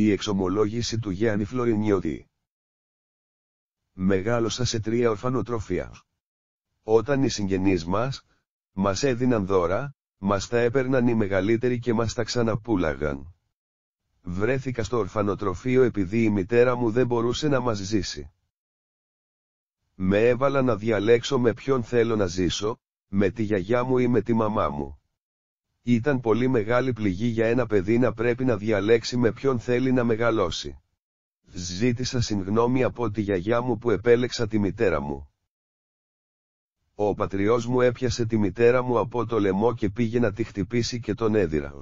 Η εξομολόγηση του Γιάννη Φλωρινιώτη. Μεγάλωσα σε τρία ορφανοτροφία. Όταν οι συγγενείς μας, μας έδιναν δώρα, μας τα έπαιρναν οι μεγαλύτεροι και μας τα ξαναπούλαγαν. Βρέθηκα στο ορφανοτροφείο επειδή η μητέρα μου δεν μπορούσε να μας ζήσει. Με έβαλα να διαλέξω με ποιον θέλω να ζήσω, με τη γιαγιά μου ή με τη μαμά μου. Ήταν πολύ μεγάλη πληγή για ένα παιδί να πρέπει να διαλέξει με ποιον θέλει να μεγαλώσει. Ζήτησα συγγνώμη από τη γιαγιά μου που επέλεξα τη μητέρα μου. Ο πατριός μου έπιασε τη μητέρα μου από το λαιμό και πήγε να τη χτυπήσει και τον έδιρα.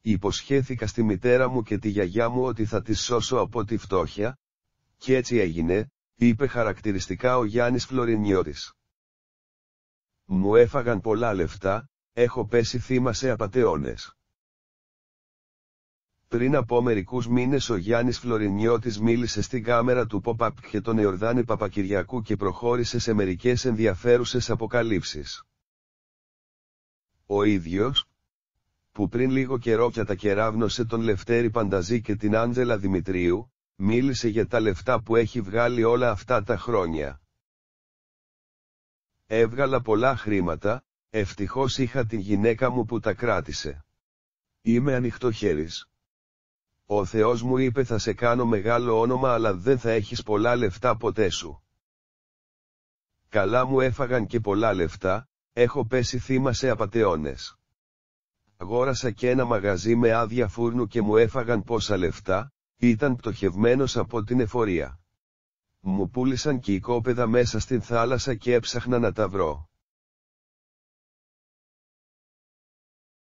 Υποσχέθηκα στη μητέρα μου και τη γιαγιά μου ότι θα τη σώσω από τη φτώχεια, και έτσι έγινε, είπε χαρακτηριστικά ο Γιάννης Φλωρινιώτης. Μου έφαγαν πολλά λεφτά, έχω πέσει θύμα σε απατεώνες. Πριν από μερικούς μήνες ο Γιάννης Φλωρινιώτης μίλησε στην κάμερα του Pop-Up και τον Εορδάνη Παπακυριακού και προχώρησε σε μερικές ενδιαφέρουσες αποκαλύψεις. Ο ίδιος, που πριν λίγο καιρό κεράβνωσε τον Λευτέρη Πανταζή και την Άντζελα Δημητρίου, μίλησε για τα λεφτά που έχει βγάλει όλα αυτά τα χρόνια. Έβγαλα πολλά χρήματα, ευτυχώς είχα τη γυναίκα μου που τα κράτησε. Είμαι ανοιχτοχέρης. Ο Θεός μου είπε θα σε κάνω μεγάλο όνομα αλλά δεν θα έχεις πολλά λεφτά ποτέ σου. Καλά μου έφαγαν και πολλά λεφτά, έχω πέσει θύμα σε απατεώνες. Αγόρασα και ένα μαγαζί με άδεια φούρνου και μου έφαγαν πόσα λεφτά, ήταν πτωχευμένος από την εφορία. Μου πούλησαν και οικόπεδα μέσα στην θάλασσα και έψαχνα να τα βρω.